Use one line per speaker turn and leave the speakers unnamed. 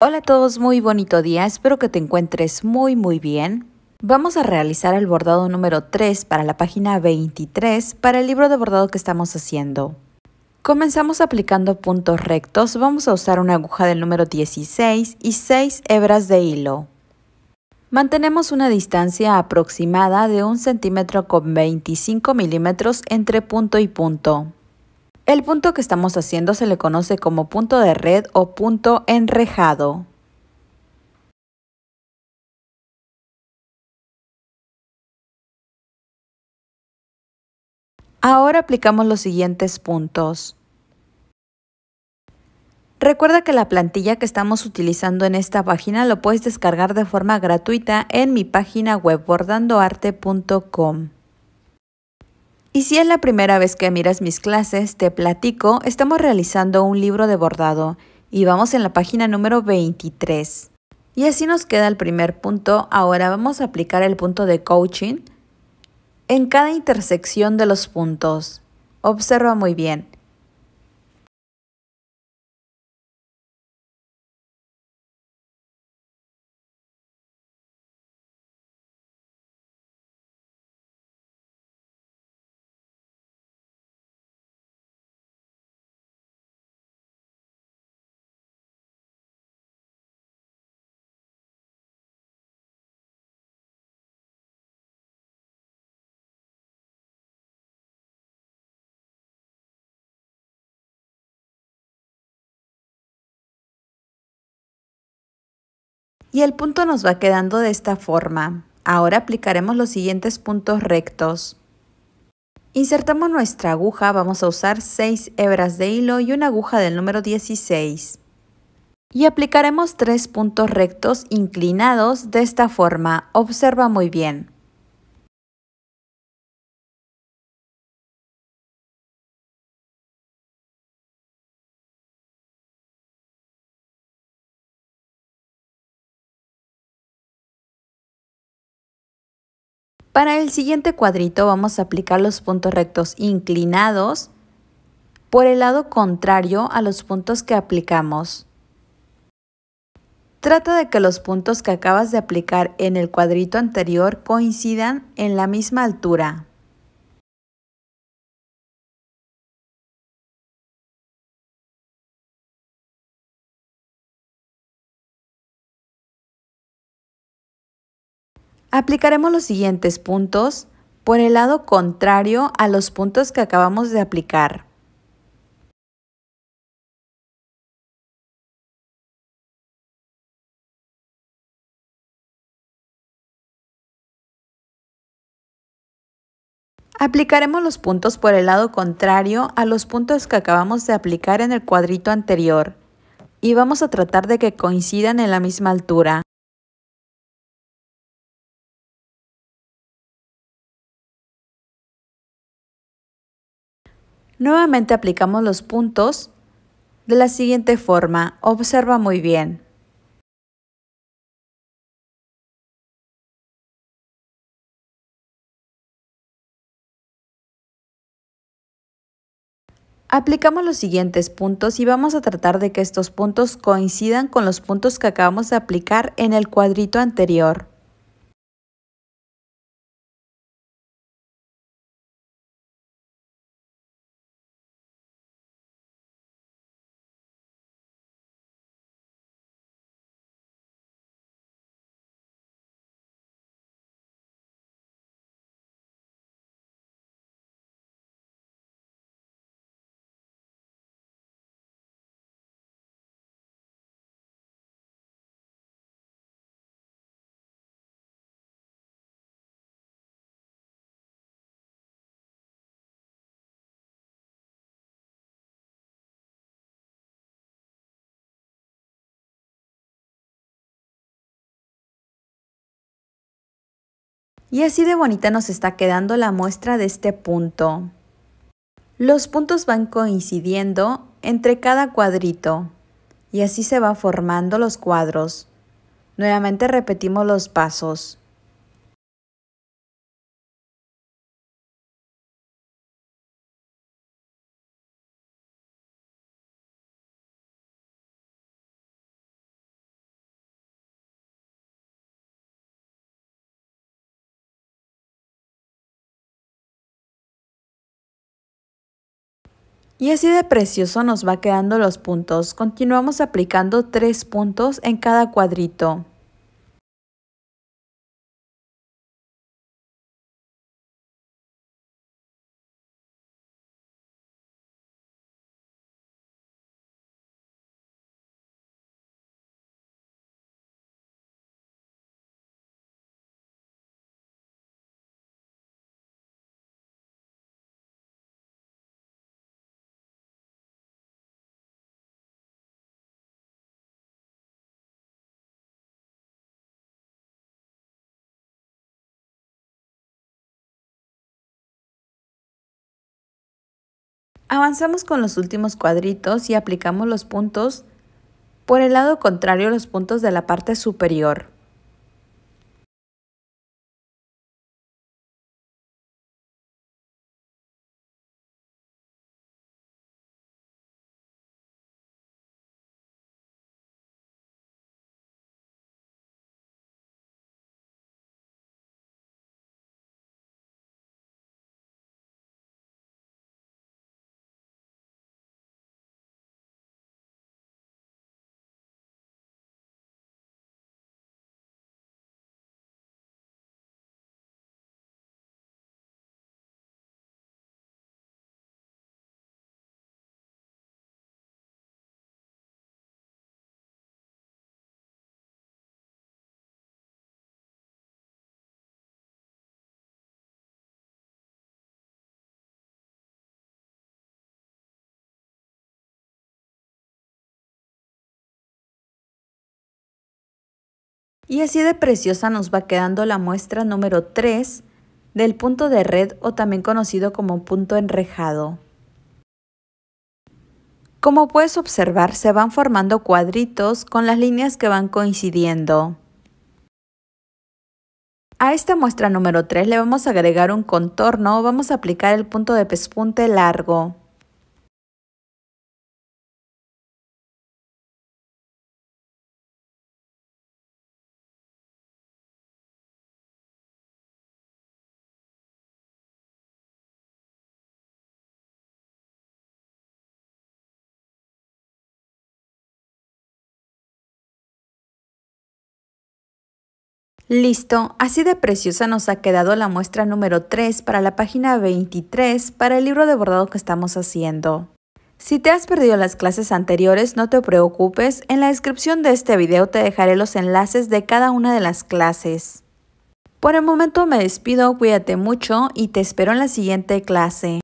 Hola a todos, muy bonito día, espero que te encuentres muy muy bien. Vamos a realizar el bordado número 3 para la página 23 para el libro de bordado que estamos haciendo. Comenzamos aplicando puntos rectos, vamos a usar una aguja del número 16 y 6 hebras de hilo. Mantenemos una distancia aproximada de 1 centímetro con 25 milímetros entre punto y punto. El punto que estamos haciendo se le conoce como punto de red o punto enrejado.
Ahora aplicamos los siguientes
puntos. Recuerda que la plantilla que estamos utilizando en esta página lo puedes descargar de forma gratuita en mi página web bordandoarte.com. Y si es la primera vez que miras mis clases, te platico, estamos realizando un libro de bordado y vamos en la página número 23. Y así nos queda el primer punto. Ahora vamos a aplicar el punto de coaching en cada intersección de los puntos. Observa muy bien. Y el punto nos va quedando de esta forma. Ahora aplicaremos los siguientes puntos rectos. Insertamos nuestra aguja, vamos a usar 6 hebras de hilo y una aguja del número 16. Y aplicaremos tres puntos rectos inclinados de esta forma. Observa muy bien. Para el siguiente cuadrito vamos a aplicar los puntos rectos inclinados por el lado contrario a los puntos que aplicamos. Trata de que los puntos que acabas de aplicar en el cuadrito anterior coincidan en la misma altura.
Aplicaremos los siguientes puntos por el lado contrario a los puntos que acabamos de aplicar.
Aplicaremos los puntos por el lado contrario a los puntos que acabamos de aplicar en el cuadrito anterior y vamos a tratar de que coincidan
en la misma altura. Nuevamente aplicamos los puntos de la siguiente forma. Observa muy bien.
Aplicamos los siguientes puntos y vamos a tratar de que estos puntos coincidan con los puntos que acabamos de aplicar en el cuadrito anterior. Y así de bonita nos está quedando la muestra de este punto. Los puntos van coincidiendo entre cada cuadrito y así se van formando los cuadros. Nuevamente repetimos los pasos. Y así de precioso nos va quedando los puntos. Continuamos aplicando tres puntos en cada cuadrito. Avanzamos con los últimos cuadritos y aplicamos los puntos por el lado contrario los puntos de la parte superior. Y así de preciosa nos va quedando la muestra número 3 del punto de red o también conocido como punto enrejado. Como puedes observar, se van formando cuadritos con las líneas que van coincidiendo. A esta muestra número 3 le vamos a agregar un contorno, vamos a aplicar el punto de pespunte largo. Listo, así de preciosa nos ha quedado la muestra número 3 para la página 23 para el libro de bordado que estamos haciendo. Si te has perdido las clases anteriores, no te preocupes, en la descripción de este video te dejaré los enlaces de cada una de las clases. Por el momento me despido, cuídate mucho y te espero en la siguiente clase.